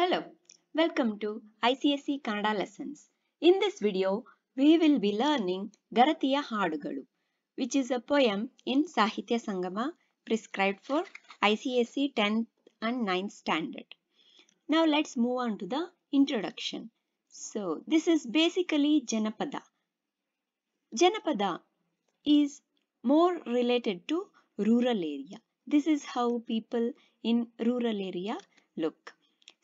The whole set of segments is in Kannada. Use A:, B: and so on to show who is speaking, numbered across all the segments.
A: Hello, welcome to ICSE Kannada Lessons. In this video, we will be learning Garatiya Hadugalu, which is a poem in Sahitya Sangama prescribed for ICSE 10th and 9th standard. Now let's move on to the introduction. So, this is basically Janapada. Janapada is more related to rural area. This is how people in rural area look.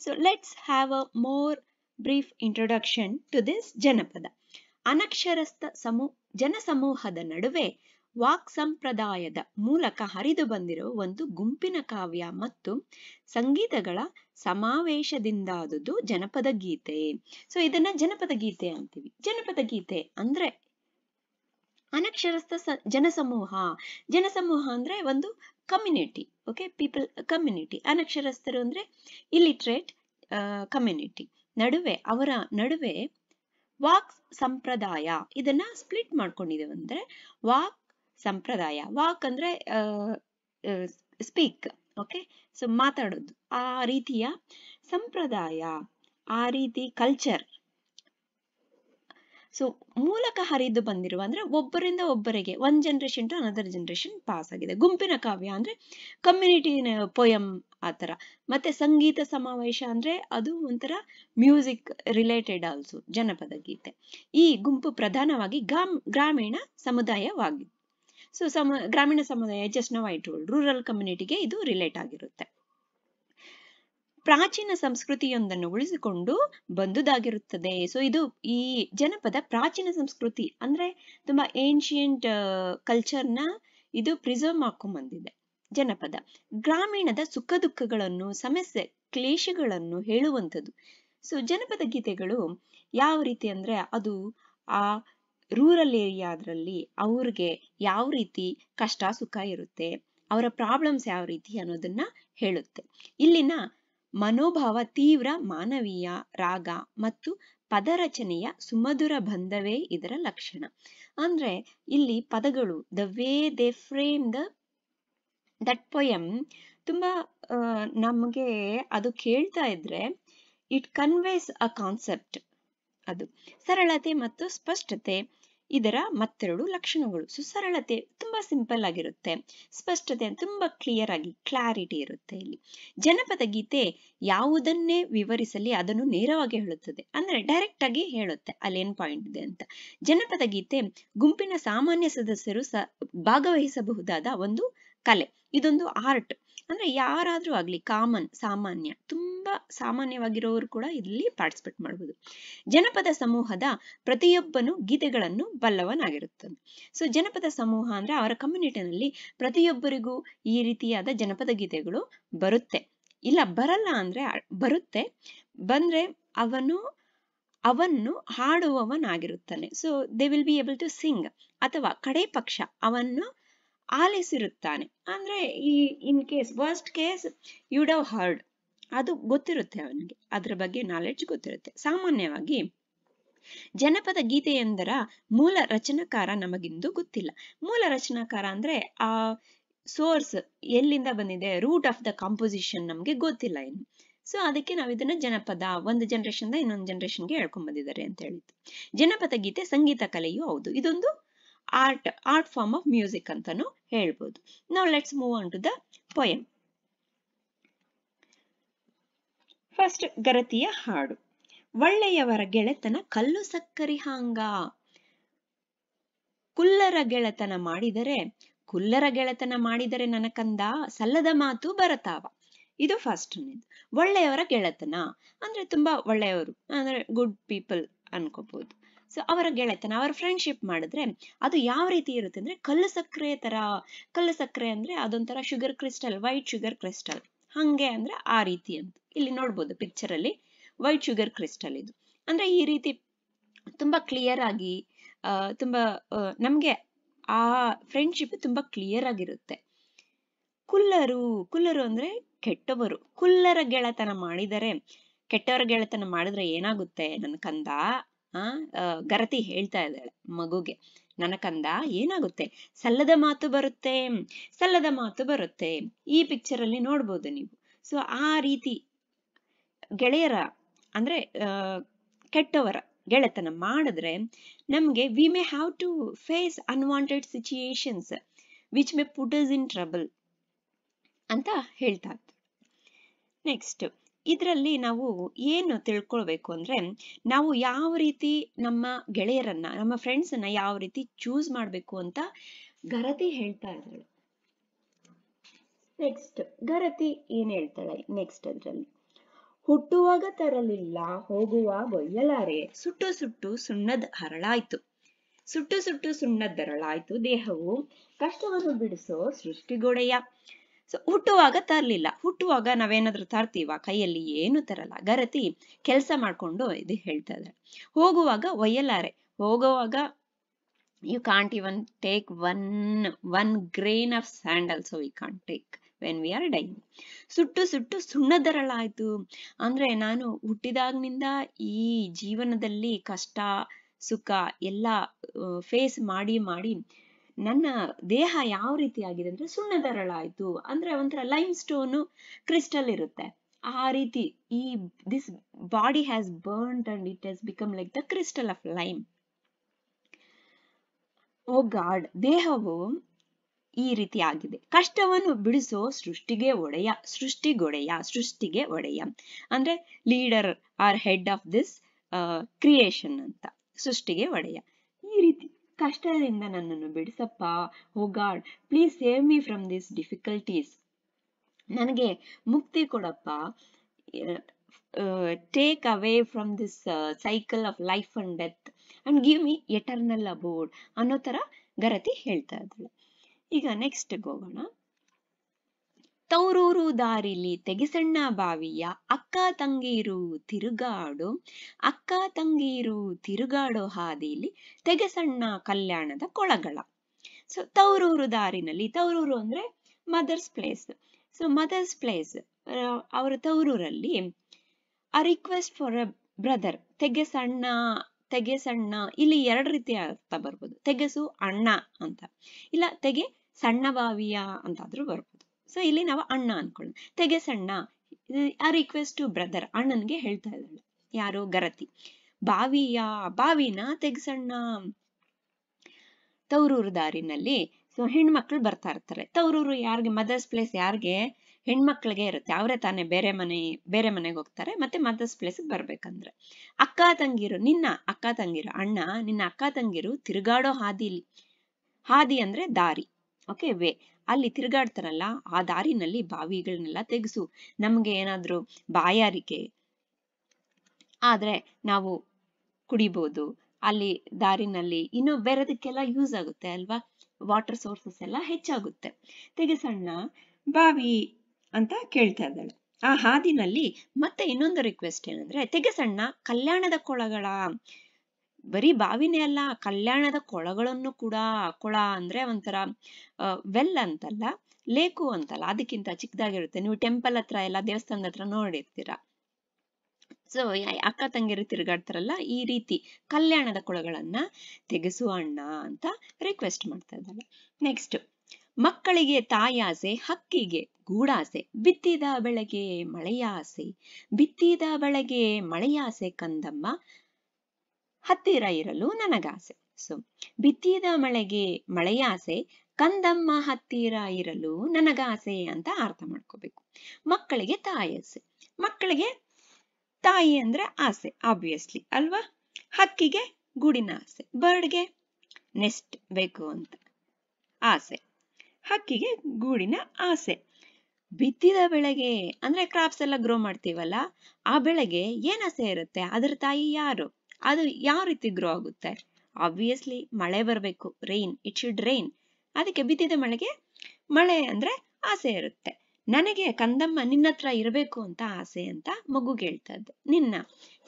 A: So let's have a more brief introduction to this ಜನಪದ ಅನಕ್ಷರಸ್ಥ ಸಮೂ ಜನಸಮೂಹದ ನಡುವೆ ವಾಕ್ ಸಂಪ್ರದಾಯದ ಮೂಲಕ ಹರಿದು ಬಂದಿರುವ ಒಂದು ಗುಂಪಿನ ಕಾವ್ಯ ಮತ್ತು ಸಂಗೀತಗಳ ಸಮಾವೇಶದಿಂದಾದುದು ಜನಪದ ಗೀತೆ ಸೊ ಇದನ್ನ ಜನಪದ ಗೀತೆ ಅಂತೀವಿ ಜನಪದ ಗೀತೆ ಅಂದ್ರೆ ಅನಕ್ಷರಸ್ಥ ಜನಸಮೂಹ ಜನಸಮೂಹ ಅಂದ್ರೆ ಒಂದು ಕಮ್ಯುನಿಟಿ ಓಕೆ ಪೀಪಲ್ ಕಮ್ಯುನಿಟಿ ಅನಕ್ಷರಸ್ಥರು ಅಂದ್ರೆ ಇಲಿಟ್ರೇಟ್ ಕಮ್ಯುನಿಟಿ ನಡುವೆ ಅವರ ನಡುವೆ ವಾಕ್ ಸಂಪ್ರದಾಯ ಇದನ್ನ ಸ್ಪ್ಲಿಟ್ ಮಾಡ್ಕೊಂಡಿದೆ ಅಂದ್ರೆ ವಾಕ್ ಸಂಪ್ರದಾಯ ವಾಕ್ ಅಂದ್ರೆ ಸ್ಪೀಕ್ ಓಕೆ ಸೊ ಮಾತಾಡೋದು ಆ ರೀತಿಯ ಸಂಪ್ರದಾಯ ಆ ರೀತಿ ಕಲ್ಚರ್ ಸೊ ಮೂಲಕ ಹರಿದು ಬಂದಿರುವ ಅಂದ್ರೆ ಒಬ್ಬರಿಂದ ಒಬ್ಬರಿಗೆ one generation to another generation pass ಆಗಿದೆ ಗುಂಪಿನ ಕಾವ್ಯ ಅಂದ್ರೆ ಕಮ್ಯುನಿಟಿ ಪೊಯಮ್ ಆ ತರ ಮತ್ತೆ ಸಂಗೀತ ಸಮಾವೇಶ ಅಂದ್ರೆ ಅದು ಒಂಥರ ಮ್ಯೂಸಿಕ್ ರಿಲೇಟೆಡ್ ಆಲ್ಸೋ ಜನಪದ ಗೀತೆ ಈ ಗುಂಪು ಪ್ರಧಾನವಾಗಿ ಗ್ರಾಮ್ ಗ್ರಾಮೀಣ ಸಮುದಾಯವಾಗಿದೆ ಸೊ ಸಮ ಗ್ರಾಮೀಣ ಸಮುದಾಯ just now I told rural ಕಮ್ಯುನಿಟಿಗೆ ಇದು ರಿಲೇಟ್ ಆಗಿರುತ್ತೆ ಪ್ರಾಚೀನ ಸಂಸ್ಕೃತಿಯೊಂದನ್ನು ಉಳಿಸಿಕೊಂಡು ಬಂದುದಾಗಿರುತ್ತದೆ ಸೊ ಇದು ಈ ಜನಪದ ಪ್ರಾಚೀನ ಸಂಸ್ಕೃತಿ ಅಂದ್ರೆ ತುಂಬಾ ಏನ್ಷಿಯಂಟ್ ಕಲ್ಚರ್ನ ಇದು ಪ್ರಿಸರ್ವ್ ಬಂದಿದೆ ಜನಪದ ಗ್ರಾಮೀಣದ ಸುಖ ದುಃಖಗಳನ್ನು ಸಮಸ್ಯೆ ಕ್ಲೇಶಗಳನ್ನು ಹೇಳುವಂಥದ್ದು ಸೊ ಜನಪದ ಗೀತೆಗಳು ಯಾವ ರೀತಿ ಅಂದ್ರೆ ಅದು ಆ ರೂರಲ್ ಏರಿಯಾದ್ರಲ್ಲಿ ಅವ್ರಿಗೆ ಯಾವ ರೀತಿ ಕಷ್ಟ ಸುಖ ಇರುತ್ತೆ ಅವರ ಪ್ರಾಬ್ಲಮ್ಸ್ ಯಾವ ರೀತಿ ಅನ್ನೋದನ್ನ ಹೇಳುತ್ತೆ ಇಲ್ಲಿನ ಮನೋಭಾವ ತೀವ್ರ ಮಾನವೀಯ ರಾಗ ಮತ್ತು ಪದರಚನೆಯ ಸುಮಧುರ ಬಂಧವೇ ಇದರ ಲಕ್ಷಣ ಅಂದ್ರೆ ಇಲ್ಲಿ ಪದಗಳು the way they frame the that poem ತುಂಬಾ ನಮಗೆ ಅದು ಕೇಳ್ತಾ ಇದ್ರೆ ಇಟ್ ಕನ್ವೇಸ್ ಅ ಕಾನ್ಸೆಪ್ಟ್ ಅದು ಸರಳತೆ ಮತ್ತು ಸ್ಪಷ್ಟತೆ ಇದರ ಮತ್ತೆರಡು ಲಕ್ಷಣಗಳು ಸುಸರಳತೆ ತುಂಬಾ ಸಿಂಪಲ್ ಆಗಿರುತ್ತೆ ಸ್ಪಷ್ಟತೆ ತುಂಬಾ ಕ್ಲಿಯರ್ ಆಗಿ ಕ್ಲಾರಿಟಿ ಇರುತ್ತೆ ಇಲ್ಲಿ ಜನಪದ ಗೀತೆ ಯಾವುದನ್ನೇ ವಿವರಿಸಲಿ ಅದನ್ನು ನೇರವಾಗಿ ಹೇಳುತ್ತದೆ ಅಂದ್ರೆ ಡೈರೆಕ್ಟ್ ಆಗಿ ಹೇಳುತ್ತೆ ಅಲ್ಲೇನ್ ಪಾಯಿಂಟ್ ಇದೆ ಅಂತ ಜನಪದ ಗೀತೆ ಗುಂಪಿನ ಸಾಮಾನ್ಯ ಸದಸ್ಯರು ಸ ಭಾಗವಹಿಸಬಹುದಾದ ಒಂದು ಕಲೆ ಇದೊಂದು ಆರ್ಟ್ ಅಂದ್ರೆ ಯಾರಾದ್ರೂ ಆಗ್ಲಿ ಕಾಮನ್ ಸಾಮಾನ್ಯ ತುಂಬಾ ಸಾಮಾನ್ಯವಾಗಿರೋರು ಕೂಡ ಇಲ್ಲಿ ಪಾರ್ಟಿಸಿಪೇಟ್ ಮಾಡಬಹುದು ಜನಪದ ಸಮೂಹದ ಪ್ರತಿಯೊಬ್ಬನು ಗೀತೆಗಳನ್ನು ಬಲ್ಲವನಾಗಿರುತ್ತದೆ ಸೊ ಜನಪದ ಸಮೂಹ ಅಂದ್ರೆ ಅವರ ಕಮ್ಯುನಿಟಿನಲ್ಲಿ ಪ್ರತಿಯೊಬ್ಬರಿಗೂ ಈ ರೀತಿಯಾದ ಜನಪದ ಗೀತೆಗಳು ಬರುತ್ತೆ ಇಲ್ಲ ಬರಲ್ಲ ಅಂದ್ರೆ ಬರುತ್ತೆ ಬಂದ್ರೆ ಅವನು ಅವನ್ನು ಹಾಡುವವನಾಗಿರುತ್ತಾನೆ so they will be able to sing ಅಥವಾ ಕಡೆ ಪಕ್ಷ ಅವನ್ನು ಆಲಿಸಿರುತ್ತಾನೆ ಅಂದ್ರೆ ಈ in case worst case you would've heard ಅದು ಗೊತ್ತಿರುತ್ತೆ ಅವನಿಗೆ ಅದ್ರ ಬಗ್ಗೆ ನಾಲೆಡ್ಜ್ ಗೊತ್ತಿರುತ್ತೆ ಸಾಮಾನ್ಯವಾಗಿ ಜನಪದ ಗೀತೆಯೊಂದರ ಮೂಲ ರಚನಾಕಾರ ನಮಗಿಂದು ಗೊತ್ತಿಲ್ಲ ಮೂಲ ರಚನಾಕಾರ ಅಂದ್ರೆ ಆ ಸೋರ್ಸ್ ಎಲ್ಲಿಂದ ಬಂದಿದೆ ರೂಟ್ ಆಫ್ ದ ಕಾಂಪೋಸಿಷನ್ ನಮಗೆ ಗೊತ್ತಿಲ್ಲ ಏನು ಸೊ ಅದಕ್ಕೆ ನಾವು ಇದನ್ನ ಜನಪದ ಒಂದು ಜನರೇಷನ್ ಇನ್ನೊಂದು ಜನರೇಷನ್ಗೆ ಹೇಳ್ಕೊಂಡ್ ಬಂದಿದ್ದಾರೆ ಅಂತ ಹೇಳಿದ್ದು ಜನಪದ ಗೀತೆ ಸಂಗೀತ ಕಲೆಯೂ ಹೌದು ಇದೊಂದು art art form of music ಅಂತಾನು ಹೇಳ್ಬೋದು ನಾವು let's move on to the poem first ಗರತಿಯ ಹಾಡು ಒಳ್ಳೆಯವರ ಗೆಳೆತನ ಕಲ್ಲು ಸಕ್ಕರಿ ಹಾಂಗ ಕುಲ್ಲರ ಗೆಳೆತನ ಮಾಡಿದರೆ ಕುಲ್ಲರ ಗೆಳೆತನ ಮಾಡಿದರೆ ನನಕಂದ ಸಲ್ಲದ ಮಾತು ಬರತಾವ ಇದು ಫಸ್ಟ್ ಒಳ್ಳೆಯವರ ಗೆಳೆತನ ಅಂದ್ರೆ ತುಂಬಾ ಒಳ್ಳೆಯವರು ಅಂದ್ರೆ ಗುಡ್ ಪೀಪಲ್ ಅನ್ಕೋಬಹುದು ಸೊ ಅವರ ಗೆಳೆತನ ಅವರ ಫ್ರೆಂಡ್ಶಿಪ್ ಮಾಡಿದ್ರೆ ಅದು ಯಾವ ರೀತಿ ಇರುತ್ತೆ ಅಂದ್ರೆ ಕಲ್ಲು ಸಕ್ಕರೆ ತರ ಕಲ್ಲು ಸಕ್ಕರೆ ಅಂದ್ರೆ ಅದೊಂಥರ sugar crystal white sugar crystal ಹಂಗೆ ಅಂದ್ರೆ ಆ ರೀತಿ ಅಂತ ಇಲ್ಲಿ ನೋಡ್ಬೋದು ಪಿಕ್ಚರ್ ಅಲ್ಲಿ ವೈಟ್ ಶುಗರ್ ಕ್ರಿಸ್ಟಲ್ ಇದು ಅಂದ್ರೆ ಈ ರೀತಿ ತುಂಬಾ ಕ್ಲಿಯರ್ ಆಗಿ ತುಂಬಾ ನಮ್ಗೆ ಆ ಫ್ರೆಂಡ್ಶಿಪ್ ತುಂಬಾ ಕ್ಲಿಯರ್ ಆಗಿರುತ್ತೆ ಕುಲ್ಲರು ಕುಲ್ಲರು ಅಂದ್ರೆ ಕೆಟ್ಟವರು ಕುಲ್ಲರ ಗೆಳೆತನ ಮಾಡಿದರೆ ಕೆಟ್ಟವರ ಗೆಳೆತನ ಮಾಡಿದ್ರೆ ಏನಾಗುತ್ತೆ ನನ್ ಕಂದ ಆ ಗರತಿ ಹೇಳ್ತಾ ಇದ್ದಾಳೆ ಮಗುಗೆ ನನಕಂದ ಏನಾಗುತ್ತೆ ಸಲ್ಲದ ಮಾತು ಬರುತ್ತೆ ಸಲ್ಲದ ಮಾತು ಬರುತ್ತೆ ಈ ಪಿಕ್ಚರ್ ಅಲ್ಲಿ ನೋಡ್ಬೋದು ನೀವು ಸೊ ಆ ರೀತಿ ಗೆಳೆಯರ ಅಂದ್ರೆ ಕೆಟ್ಟವರ ಗೆಳೆತನ ಮಾಡಿದ್ರೆ ನಮ್ಗೆ we may have to face unwanted situations which may put us in trouble ಅಂತ ಹೇಳ್ತಾ ನೆಕ್ಸ್ಟ್ ಇದರಲ್ಲಿ ನಾವು ಏನು ತಿಳ್ಕೊಳ್ಬೇಕು ಅಂದ್ರೆ ನಾವು ಯಾವ ರೀತಿ ನಮ್ಮ ಗೆಳೆಯರನ್ನ ನಮ್ಮ ಅನ್ನ ಯಾವ ರೀತಿ ಚೂಸ್ ಮಾಡಬೇಕು ಅಂತ ಗರತಿ ಹೇಳ್ತಾ ಇದ್ದಾಳೆ ನೆಕ್ಸ್ಟ್ ಗರತಿ ಏನ್ ಹೇಳ್ತಾಳೆ ನೆಕ್ಸ್ಟ್ ಅದರಲ್ಲಿ ಹುಟ್ಟುವಾಗ ತರಲಿಲ್ಲ ಹೋಗುವಾಗ ಒಯ್ಯಲಾರೆ ಸುಟ್ಟು ಸುಟ್ಟು ಸುಣ್ಣದ ಹರಳಾಯ್ತು ಸುಟ್ಟು ಸುಟ್ಟು ಸುಣ್ಣದ ಹರಳಾಯ್ತು ದೇಹವು ಕಷ್ಟವನ್ನು ಬಿಡಿಸೋ ಸೃಷ್ಟಿಗೋಡೆಯ ಸೊ ಹುಟ್ಟುವಾಗ ತರಲಿಲ್ಲ ಹುಟ್ಟುವಾಗ ನಾವೇನಾದ್ರೂ ತರ್ತೀವ ಕೈಯಲ್ಲಿ ಏನು ತರಲ್ಲ ಗರತಿ ಕೆಲಸ ಮಾಡ್ಕೊಂಡು ಇದು ಹೇಳ್ತಾ ಇದ್ದಾರೆ ಹೋಗುವಾಗ ಒಯ್ಯಲಾರೆ ಹೋಗುವಾಗ you can't even take one one grain of sandal so we can't take when we are dying ಸುಟ್ಟು ಸುಟ್ಟು ಸುಣ್ಣದರಳಾಯ್ತು ಅಂದ್ರೆ ನಾನು ಹುಟ್ಟಿದಾಗ್ನಿಂದ ಈ ಜೀವನದಲ್ಲಿ ಕಷ್ಟ ಸುಖ ಎಲ್ಲಾ ಫೇಸ್ ಮಾಡಿ ಮಾಡಿ ನನ್ನ ದೇಹ ಯಾವ ರೀತಿ ಆಗಿದೆ ಅಂದ್ರೆ ಸುಣ್ಣದರಳಾಯ್ತು ಅಂದ್ರೆ ಒಂಥರ ಲೈಮ್ ಸ್ಟೋನು ಕ್ರಿಸ್ಟಲ್ ಇರುತ್ತೆ ಆ ರೀತಿ ಈ this body has burn and it has become like the crystal of lime oh God ದೇಹವು ಈ ರೀತಿ ಆಗಿದೆ ಕಷ್ಟವನ್ನು ಬಿಡಿಸೋ ಸೃಷ್ಟಿಗೆ ಒಡೆಯ ಸೃಷ್ಟಿಗೊಡೆಯ ಸೃಷ್ಟಿಗೆ ಒಡೆಯ ಅಂದ್ರೆ leader or head of this creation ಅಂತ ಸೃಷ್ಟಿಗೆ ಒಡೆಯ ಈ ರೀತಿ ಕಷ್ಟದಿಂದ ನನ್ನನ್ನು ಬಿಡಿಸಪ್ಪ God please save me from this difficulties ನನಗೆ ಮುಕ್ತಿ ಕೊಡಪ್ಪ take away from this cycle of life and death and give me eternal abode ಅನ್ನೋ ತರ ಗರತಿ ಹೇಳ್ತಾ ಇದ್ದಾಳೆ ಈಗ ನೆಕ್ಸ್ಟ್ ಹೋಗೋಣ ತೌರೂರು ದಾರಿಲಿ ತೆಗೆಸಣ್ಣ ಬಾವಿಯ ಅಕ್ಕ ತಂಗೀರು ತಿರುಗಾಡೋ ಅಕ್ಕ ತಂಗೀರು ತಿರುಗಾಡೋ ಹಾದಿಲಿ ತೆಗೆಸಣ್ಣ ಕಲ್ಯಾಣದ ಕೊಳಗಳ ಸೊ ತೌರೂರು ದಾರಿನಲ್ಲಿ ತೌರೂರು ಅಂದ್ರೆ mother's place so mother's place ಅವರ ತೌರೂರಲ್ಲಿ a request for a brother ತೆಗೆಸಣ್ಣ ತೆಗೆಸಣ್ಣ ಇಲ್ಲಿ ಎರಡು ರೀತಿ ಅರ್ಥ ಬರ್ಬೋದು ತೆಗೆಸು ಅಣ್ಣ ಅಂತ ಇಲ್ಲ ತೆಗೆ ಸಣ್ಣ ಬಾವಿಯ ಅಂತಾದ್ರೂ ಬರ್ಬೋದು ಸೊ ಇಲ್ಲಿ ನಾವು ಅಣ್ಣ ಅನ್ಕೊಳ್ಳೋಣ ತೆಗೆಸಣ್ಣ ಆ ರಿಕ್ವೆಸ್ಟ್ ಟು ಬ್ರದರ್ ಅಣ್ಣನ್ಗೆ ಹೇಳ್ತಾ ಇದ್ದಾಳೆ ಯಾರು ಗರತಿ ಬಾವಿಯ ಬಾವಿನ ತೆಗೆಸಣ್ಣ ತವರೂರು ದಾರಿನಲ್ಲಿ ಸೊ ಹೆಣ್ಮಕ್ಳು ಬರ್ತಾ ಇರ್ತಾರೆ ತವರೂರು ಯಾರಿಗೆ ಮದರ್ಸ್ ಪ್ಲೇಸ್ ಯಾರಿಗೆ ಹೆಣ್ಮಕ್ಳಿಗೆ ಇರುತ್ತೆ ಅವರೇ ತಾನೇ ಬೇರೆ ಮನೆ ಬೇರೆ ಮನೆಗೆ ಹೋಗ್ತಾರೆ ಮತ್ತೆ ಮದರ್ಸ್ ಪ್ಲೇಸ್ಗೆ ಬರ್ಬೇಕಂದ್ರೆ ಅಕ್ಕ ತಂಗಿರು ನಿನ್ನ ಅಕ್ಕ ತಂಗಿರು ಅಣ್ಣ ನಿನ್ನ ಅಕ್ಕ ತಂಗಿರು ತಿರುಗಾಡೋ ಹಾದಿಲಿ ಹಾದಿ ಅಂದ್ರೆ ದಾರಿ ಓಕೆ ವೇ ಅಲ್ಲಿ ತಿರುಗಾಡ್ತಾರಲ್ಲ ಆ ದಾರಿನಲ್ಲಿ ಬಾವಿಗಳನ್ನೆಲ್ಲ ತೆಗೆಸು ನಮಗೆ ಏನಾದರೂ ಬಾಯಾರಿಕೆ ಆದರೆ ನಾವು ಕುಡಿಬೋದು ಅಲ್ಲಿ ದಾರಿನಲ್ಲಿ ಇನ್ನೂ ಬೇರೆದಕ್ಕೆಲ್ಲ ಯೂಸ್ ಆಗುತ್ತೆ ಅಲ್ವಾ ವಾಟರ್ ಸೋರ್ಸಸ್ ಎಲ್ಲ ಹೆಚ್ಚಾಗುತ್ತೆ ತೆಗೆಸಣ್ಣ ಬಾವಿ ಅಂತ ಕೇಳ್ತಾ ಇದ್ದಾಳೆ ಆ ಹಾದಿನಲ್ಲಿ ಮತ್ತೆ ಇನ್ನೊಂದು ರಿಕ್ವೆಸ್ಟ್ ಏನಂದ್ರೆ ತೆಗೆಸಣ್ಣ ಕಲ್ಯಾಣದ ಕೊಳಗಳ ಬರೀ ಬಾವಿನೇ ಅಲ್ಲ ಕಲ್ಯಾಣದ ಕೊಳಗಳನ್ನು ಕೂಡ ಕೊಳ ಅಂದ್ರೆ ಒಂಥರ ವೆಲ್ ಅಂತಲ್ಲ ಲೇಕು ಅಂತಲ್ಲ ಅದಕ್ಕಿಂತ ಚಿಕ್ಕದಾಗಿರುತ್ತೆ ನೀವು ಟೆಂಪಲ್ ಹತ್ರ ಎಲ್ಲ ದೇವಸ್ಥಾನದ ಹತ್ರ ನೋಡಿರ್ತೀರ ಸೊ ಅಕ್ಕ ತಂಗಿರು ತಿರುಗಾಡ್ತಾರಲ್ಲ ಈ ರೀತಿ ಕಲ್ಯಾಣದ ಕೊಳಗಳನ್ನ ತೆಗೆಸುವ ಅಣ್ಣ ಅಂತ ರಿಕ್ವೆಸ್ಟ್ ಮಾಡ್ತಾ ಇದ್ದಾರೆ ನೆಕ್ಸ್ಟ್ ಮಕ್ಕಳಿಗೆ ತಾಯಾಸೆ ಹಕ್ಕಿಗೆ ಗೂಡಾಸೆ ಬಿತ್ತಿದ ಬೆಳಗ್ಗೆ ಮಳೆಯಾಸೆ ಬಿತ್ತಿದ ಬೆಳಗ್ಗೆ ಮಳೆಯಾಸೆ ಕಂದಮ್ಮ ಹತ್ತಿರ ಇರಲು ನನಗಾಸೆ ಸೊ ಬಿತ್ತಿದ ಮಳೆಗೆ ಮಳೆಯಾಸೆ ಕಂದಮ್ಮ ಹತ್ತಿರ ಇರಲು ನನಗಾಸೆ ಅಂತ ಅರ್ಥ ಮಾಡ್ಕೋಬೇಕು ಮಕ್ಕಳಿಗೆ ಆಸೆ ಮಕ್ಕಳಿಗೆ ತಾಯಿ ಅಂದ್ರೆ ಆಸೆ ಆಬ್ವಿಯಸ್ಲಿ ಅಲ್ವಾ ಹಕ್ಕಿಗೆ ಗೂಡಿನ ಆಸೆ ಬರ್ಡ್ಗೆ ನೆಸ್ಟ್ ಬೇಕು ಅಂತ ಆಸೆ ಹಕ್ಕಿಗೆ ಗೂಡಿನ ಆಸೆ ಬಿತ್ತಿದ ಬೆಳೆಗೆ ಅಂದ್ರೆ ಕ್ರಾಪ್ಸ್ ಎಲ್ಲ ಗ್ರೋ ಮಾಡ್ತೀವಲ್ಲ ಆ ಬೆಳೆಗೆ ಆಸೆ ಇರುತ್ತೆ ಅದ್ರ ತಾಯಿ ಯಾರು ಅದು ಯಾವ ರೀತಿ ಗ್ರೋ ಆಗುತ್ತೆ ಆಬ್ವಿಯಸ್ಲಿ ಮಳೆ ಬರಬೇಕು ರೈನ್ ಇಟ್ ಶುಡ್ ರೈನ್ ಅದಕ್ಕೆ ಬಿದ್ದಿದ ಮಳೆಗೆ ಮಳೆ ಅಂದ್ರೆ ಆಸೆ ಇರುತ್ತೆ ನನಗೆ ಕಂದಮ್ಮ ನಿನ್ನ ಹತ್ರ ಇರಬೇಕು ಅಂತ ಆಸೆ ಅಂತ ಮಗು ಹೇಳ್ತಾ ನಿನ್ನ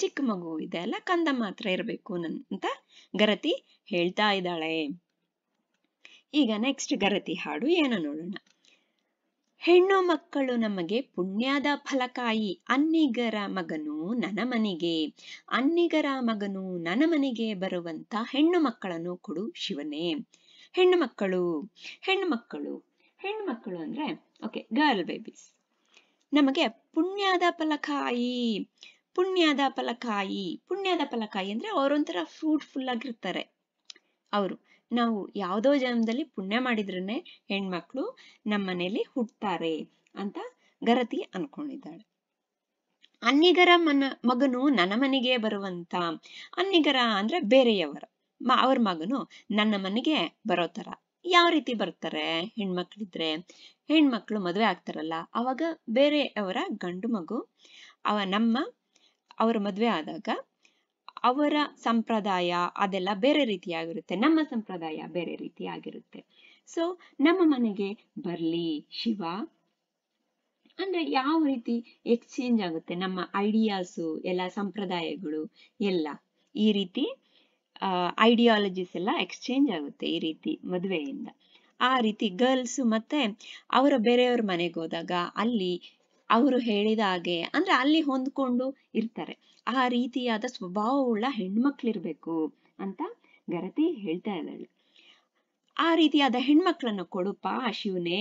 A: ಚಿಕ್ಕ ಮಗು ಇದೆ ಅಲ್ಲ ಕಂದಮ್ಮ ಹತ್ರ ಇರಬೇಕು ನನ್ ಅಂತ ಗರತಿ ಹೇಳ್ತಾ ಇದ್ದಾಳೆ ಈಗ ನೆಕ್ಸ್ಟ್ ಗರತಿ ಹಾಡು ಏನೋ ನೋಡೋಣ ಹೆಣ್ಣು ಮಕ್ಕಳು ನಮಗೆ ಪುಣ್ಯದ ಫಲಕಾಯಿ ಅನ್ನಿಗರ ಮಗನು ನನ್ನ ಮನೆಗೆ ಅನ್ನಿಗರ ಮಗನು ನನ್ನ ಮನೆಗೆ ಬರುವಂತ ಹೆಣ್ಣು ಮಕ್ಕಳನ್ನು ಕೊಡು ಶಿವನೇ ಹೆಣ್ಣು ಮಕ್ಕಳು ಹೆಣ್ಣು ಮಕ್ಕಳು ಹೆಣ್ಣು ಮಕ್ಕಳು ಅಂದ್ರೆ ಓಕೆ ಗರ್ಲ್ ಬೇಬೀಸ್ ನಮಗೆ ಪುಣ್ಯದ ಫಲಕಾಯಿ ಪುಣ್ಯದ ಫಲಕಾಯಿ ಪುಣ್ಯದ ಫಲಕಾಯಿ ಅಂದ್ರೆ ಅವರೊಂಥರ ಫ್ರೂಟ್ಫುಲ್ ಆಗಿರ್ತಾರೆ ಅವರು ನಾವು ಯಾವುದೋ ಜನ್ಮದಲ್ಲಿ ಪುಣ್ಯ ಮಾಡಿದ್ರೇ ಹೆಣ್ಮಕ್ಳು ನಮ್ಮನೇಲಿ ಹುಟ್ತಾರೆ ಅಂತ ಗರತಿ ಅನ್ಕೊಂಡಿದ್ದಾಳೆ ಅನ್ನಿಗರ ಮನ ಮಗನು ನನ್ನ ಮನೆಗೆ ಬರುವಂತ ಅನ್ನಿಗರ ಅಂದ್ರೆ ಬೇರೆಯವರ ಅವ್ರ ಮಗನು ನನ್ನ ಮನೆಗೆ ಬರೋ ತರ ಯಾವ ರೀತಿ ಬರ್ತಾರೆ ಹೆಣ್ಮಕ್ಳಿದ್ರೆ ಹೆಣ್ಮಕ್ಳು ಮದುವೆ ಆಗ್ತಾರಲ್ಲ ಅವಾಗ ಬೇರೆಯವರ ಗಂಡು ಮಗು ಅವ ನಮ್ಮ ಅವ್ರ ಮದ್ವೆ ಆದಾಗ ಅವರ ಸಂಪ್ರದಾಯ ಅದೆಲ್ಲ ಬೇರೆ ರೀತಿಯಾಗಿರುತ್ತೆ ನಮ್ಮ ಸಂಪ್ರದಾಯ ಬೇರೆ ರೀತಿಯಾಗಿರುತ್ತೆ ಸೊ ನಮ್ಮ ಮನೆಗೆ ಬರ್ಲಿ ಶಿವ ಅಂದ್ರೆ ಯಾವ ರೀತಿ ಎಕ್ಸ್ಚೇಂಜ್ ಆಗುತ್ತೆ ನಮ್ಮ ಐಡಿಯಾಸು ಎಲ್ಲ ಸಂಪ್ರದಾಯಗಳು ಎಲ್ಲ ಈ ರೀತಿ ಐಡಿಯಾಲಜೀಸ್ ಎಲ್ಲ ಎಕ್ಸ್ಚೇಂಜ್ ಆಗುತ್ತೆ ಈ ರೀತಿ ಮದುವೆಯಿಂದ ಆ ರೀತಿ ಗರ್ಲ್ಸ್ ಮತ್ತೆ ಅವರ ಬೇರೆಯವ್ರ ಮನೆಗೆ ಹೋದಾಗ ಅಲ್ಲಿ ಅವರು ಹೇಳಿದ ಹಾಗೆ ಅಂದ್ರೆ ಅಲ್ಲಿ ಹೊಂದ್ಕೊಂಡು ಇರ್ತಾರೆ ಆ ರೀತಿಯಾದ ಸ್ವಭಾವವುಳ್ಳ ಹೆಣ್ಮಕ್ಳಿರ್ಬೇಕು ಅಂತ ಗರತಿ ಹೇಳ್ತಾ ಇದ್ದಾಳೆ ಆ ರೀತಿಯಾದ ಹೆಣ್ಮಕ್ಳನ್ನು ಕೊಡುಪ ಶಿವನೇ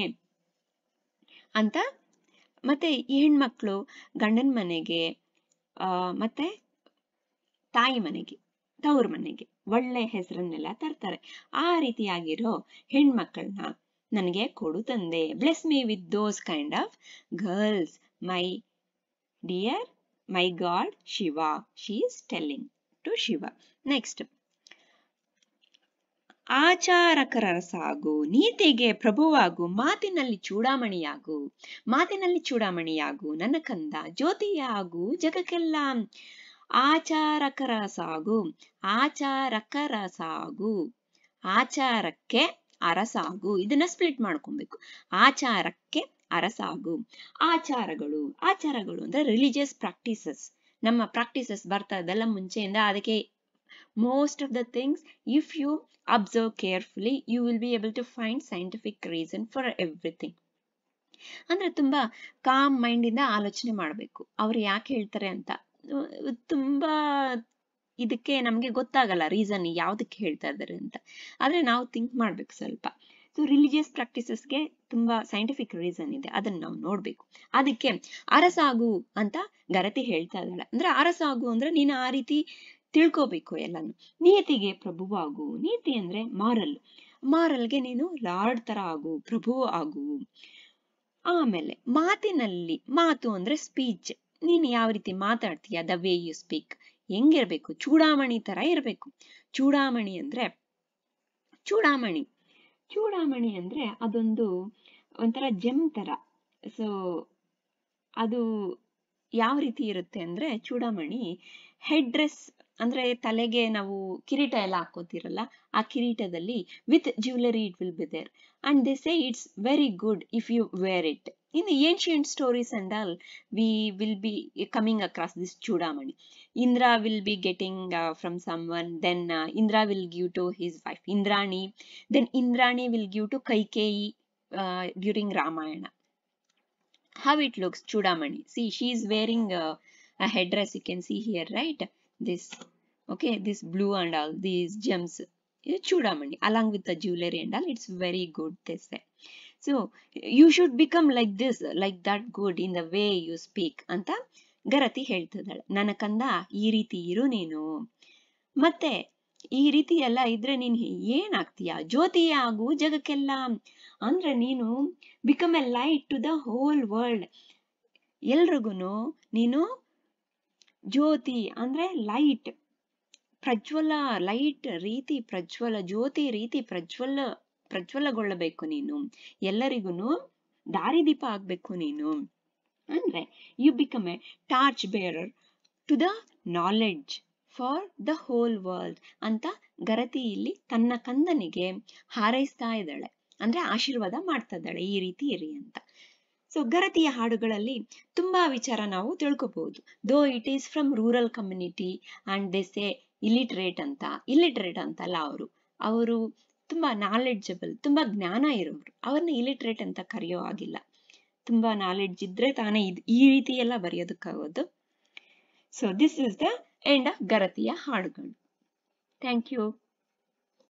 A: ಅಂತ ಮತ್ತೆ ಈ ಹೆಣ್ಮಕ್ಳು ಗಂಡನ ಮನೆಗೆ ಆ ಮತ್ತೆ ತಾಯಿ ಮನೆಗೆ ತವ್ರ ಮನೆಗೆ ಒಳ್ಳೆ ಹೆಸರನ್ನೆಲ್ಲ ತರ್ತಾರೆ ಆ ರೀತಿಯಾಗಿರೋ ಹೆಣ್ಮಕ್ಳನ್ನ ನನಗೆ ಕೊಡು ತಂದೆ bless me with those kind of girls my dear my God Shiva she is telling to Shiva next ಆಚಾರಕರ ಸಾಗು ನೀತಿಗೆ ಪ್ರಭುವಾಗು ಮಾತಿನಲ್ಲಿ ಚೂಡಾಮಣಿಯಾಗು ಮಾತಿನಲ್ಲಿ ಚೂಡಾಮಣಿಯಾಗು ನನ್ನ ಕಂದ ಜ್ಯೋತಿಯಾಗು ಜಗಕ್ಕೆಲ್ಲ ಆಚಾರಕರ ಸಾಗು ಆಚಾರಕರ ಸಾಗು ಆಚಾರಕ್ಕೆ ಅರಸಾಗು ಇದನ್ನ ಸ್ಪ್ಲಿಟ್ ಮಾಡ್ಕೊಬೇಕು ಆಚಾರಕ್ಕೆ ಅರಸಾಗು ಆಚಾರಗಳು ಆಚಾರಗಳು ಅಂದ್ರೆ ರಿಲಿಜಿಯಸ್ ಪ್ರಾಕ್ಟೀಸಸ್ ನಮ್ಮ ಪ್ರಾಕ್ಟೀಸಸ್ ಬರ್ತಾ ಇದೆಲ್ಲ ಮುಂಚೆಯಿಂದ ಅದಕ್ಕೆ most of the things if you observe carefully you will be able to find scientific reason for everything ಅಂದ್ರೆ ತುಂಬಾ ಕಾಮ್ ಮೈಂಡ್ ಇಂದ ಆಲೋಚನೆ ಮಾಡಬೇಕು ಅವ್ರು ಯಾಕೆ ಹೇಳ್ತಾರೆ ಅಂತ ತುಂಬಾ ಇದಕ್ಕೆ ನಮ್ಗೆ ಗೊತ್ತಾಗಲ್ಲ ರೀಸನ್ ಯಾವ್ದಕ್ಕೆ ಹೇಳ್ತಾ ಇದ್ದಾರೆ ಅಂತ ಆದ್ರೆ ನಾವು ಥಿಂಕ್ ಮಾಡ್ಬೇಕು ಸ್ವಲ್ಪ ಸೊ ರಿಲಿಜಿಯಸ್ ಪ್ರಾಕ್ಟೀಸಸ್ಗೆ ತುಂಬಾ ಸೈಂಟಿಫಿಕ್ ರೀಸನ್ ಇದೆ ಅದನ್ನ ನಾವು ನೋಡ್ಬೇಕು ಅದಕ್ಕೆ ಅರಸಾಗು ಅಂತ ಗರತಿ ಹೇಳ್ತಾ ಇದ್ದಾಳೆ ಅಂದ್ರೆ ಅರಸಾಗು ಅಂದ್ರೆ ನೀನು ಆ ರೀತಿ ತಿಳ್ಕೋಬೇಕು ಎಲ್ಲಾನು ಪ್ರಭು ಪ್ರಭುವಾಗು ನೀತಿ ಅಂದ್ರೆ ಮಾರಲ್ ಮಾರಲ್ಗೆ ನೀನು ಲಾರ್ಡ್ ತರ ಆಗು ಪ್ರಭು ಆಗು ಆಮೇಲೆ ಮಾತಿನಲ್ಲಿ ಮಾತು ಅಂದ್ರೆ ಸ್ಪೀಚ್ ನೀನು ಯಾವ ರೀತಿ ಮಾತಾಡ್ತೀಯ ದ ವೇ ಯು ಸ್ಪೀಕ್ ಹೆಂಗಿರ್ಬೇಕು ಚೂಡಾಮಣಿ ತರ ಇರಬೇಕು ಚೂಡಾಮಣಿ ಅಂದ್ರೆ ಚೂಡಾಮಣಿ ಚೂಡಾಮಣಿ ಅಂದ್ರೆ ಅದೊಂದು ಒಂಥರ ಜೆಮ್ ತರ ಸೊ ಅದು ಯಾವ ರೀತಿ ಇರುತ್ತೆ ಅಂದ್ರೆ ಚೂಡಾಮಣಿ ಹೆಡ್ ಡ್ರೆಸ್ ಅಂದ್ರೆ ತಲೆಗೆ ನಾವು ಕಿರೀಟ ಎಲ್ಲ ಹಾಕೋತಿರಲ್ಲ ಆ ಕಿರೀಟದಲ್ಲಿ with jewellery it will be there and they say it's very good if you wear it In the ancient stories and all, we will be coming across this Chudamani. Indra will be getting uh, from someone, then uh, Indra will give to his wife Indrani, then Indrani will give to Kaikeyi uh, during Ramayana. How it looks, Chudamani. See, she is wearing uh, a headdress, you can see here, right? This, okay, this blue and all, these gems. Chudamani, along with the jewelry and all, it's very good, they say. So you should become like this like that good in the way you speak ಅಂತ ಗರತಿ ಹೇಳ್ತಿದ್ದಾಳೆ ನನ್ನ ಕಂದ ಈ ರೀತಿ ಇರು ನೀನು ಮತ್ತೆ ಈ ರೀತಿ ಎಲ್ಲ ಇದ್ರೆ ನೀನ್ ಏನಾಗ್ತೀಯ ಜ್ಯೋತಿ ಆಗು ಜಗಕ್ಕೆಲ್ಲ ಅಂದ್ರೆ ನೀನು become a light to the whole world ಎಲ್ರಿಗೂ ನೀನು ಜ್ಯೋತಿ ಅಂದ್ರೆ ಲೈಟ್ ಪ್ರಜ್ವಲ ಲೈಟ್ ರೀತಿ ಪ್ರಜ್ವಲ ಜ್ಯೋತಿ ರೀತಿ ಪ್ರಜ್ವಲ ಪ್ರಜ್ವಲಗೊಳ್ಳಬೇಕು ನೀನು ಎಲ್ಲರಿಗೂ ದಾರಿದೀಪ ಆಗ್ಬೇಕು ನೀನು ಅಂದ್ರೆ you become a torch bearer to the knowledge for the whole world ಅಂತ ಗರತಿ ಇಲ್ಲಿ ತನ್ನ ಕಂದನಿಗೆ ಹಾರೈಸ್ತಾ ಇದ್ದಾಳೆ ಅಂದ್ರೆ ಆಶೀರ್ವಾದ ಮಾಡ್ತಾ ಇದ್ದಾಳೆ ಈ ರೀತಿ ಇರಿ ಅಂತ ಸೊ ಗರತಿಯ ಹಾಡುಗಳಲ್ಲಿ ತುಂಬಾ ವಿಚಾರ ನಾವು ತಿಳ್ಕೊಬಹುದು though it is from rural community and they say illiterate ಅಂತ ಇಲಿಟ್ರೇಟ್ ಅಂತಲ್ಲ ಅವರು ಅವರು ತುಂಬಾ ನಾಲೆಡ್ಜಬಲ್ ತುಂಬಾ ಜ್ಞಾನ ಇರೋರು ಅವ್ರನ್ನ ಇಲಿಟ್ರೇಟ್ ಅಂತ ಕರೆಯೋ ಆಗಿಲ್ಲ ತುಂಬಾ ನಾಲೆಡ್ಜ್ ಇದ್ರೆ ತಾನೇ ಇದು ಈ ರೀತಿ ಎಲ್ಲ ಬರೆಯೋದಕ್ಕಾಗೋದು so this is the end of ಗರತಿಯ ಹಾಡುಗಳು ಥ್ಯಾಂಕ್ ಯು